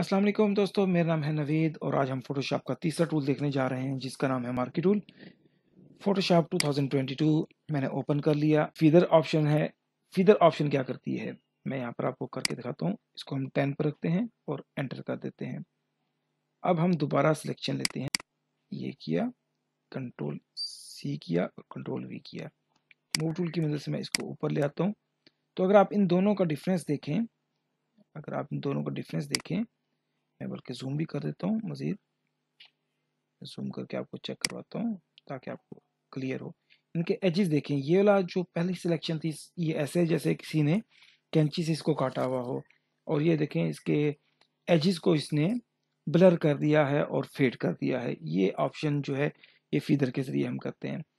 अस्सलाम वालेकुम दोस्तों मेरा नाम है नवेद और आज हम फोटोशॉप का तीसरा टूल देखने जा रहे हैं जिसका नाम है मार्केट टूल फोटोशॉप 2022 मैंने ओपन कर लिया फीदर ऑप्शन है फीदर ऑप्शन क्या करती है मैं यहाँ पर आपको करके दिखाता हूँ इसको हम टेन पर रखते हैं और एंटर कर देते हैं अब हम दोबारा सिलेक्शन लेते हैं ये किया कंट्रोल सी किया और कंट्रोल वी किया मूव टूल की मदद से मैं इसको ऊपर ले आता हूँ तो अगर आप इन दोनों का डिफरेंस देखें अगर आप इन दोनों का डिफरेंस देखें करके जूम भी कर देता हूँ मज़ीद जूम करके आपको चेक करवाता हूँ ताकि आपको क्लियर हो इनके एजेस देखें ये वाला जो पहली सिलेक्शन थी ये ऐसे जैसे किसी ने कैंची से इसको काटा हुआ हो और ये देखें इसके एजेस को इसने ब्लर कर दिया है और फेड कर दिया है ये ऑप्शन जो है ये फीदर के ज़रिए हम करते हैं